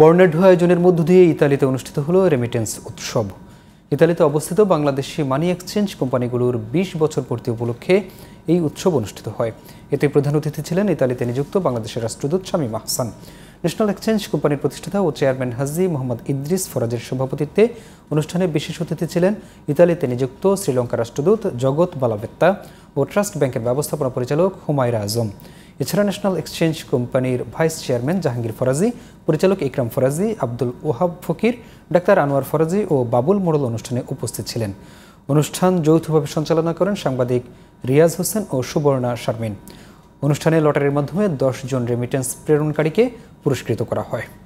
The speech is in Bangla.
বর্ণাঢ্য আয়োজনের মধ্য দিয়ে ইতালিতে অনুষ্ঠিত হলো রেমিটেন্স উৎসব ইতালিতে অবস্থিত বাংলাদেশি মানি এক্সচেঞ্জ কোম্পানিগুলোর বিশ বছর পূর্তি উপলক্ষে এই উৎসব অনুষ্ঠিত হয় এতে প্রধান অতিথি ছিলেন ইতালিতে নিযুক্ত বাংলাদেশের রাষ্ট্রদূত শামীম আহসান ন্যাশনাল এক্সচেঞ্জ কোম্পানির প্রতিষ্ঠাতা ও চেয়ারম্যান হাজি মোহাম্মদ ইদ্রিস ফরাজের সভাপতিত্বে অনুষ্ঠানে বিশেষ অতিথি ছিলেন ইতালিতে নিযুক্ত শ্রীলঙ্কা রাষ্ট্রদূত জগৎ বালাবেত্তা ও ট্রাস্ট ব্যাংকের ব্যবস্থাপনা পরিচালক হুমায়রা আজম এছাড়া ন্যাশনাল এক্সচেঞ্জ কোম্পানির ভাইস চেয়ারম্যান জাহাঙ্গীর ফরাজি পরিচালক ইকরাম ফরাজি আব্দুল ওহাব ফকির ডাক্তার আনোয়ার ফরাজি ও বাবুল মোড়ল অনুষ্ঠানে উপস্থিত ছিলেন অনুষ্ঠান যৌথভাবে সঞ্চালনা করেন সাংবাদিক রিয়াজ হোসেন ও সুবর্ণা শারমিন অনুষ্ঠানে লটারির মাধ্যমে দশ জন রেমিটেন্স প্রেরণকারীকে পুরস্কৃত করা হয়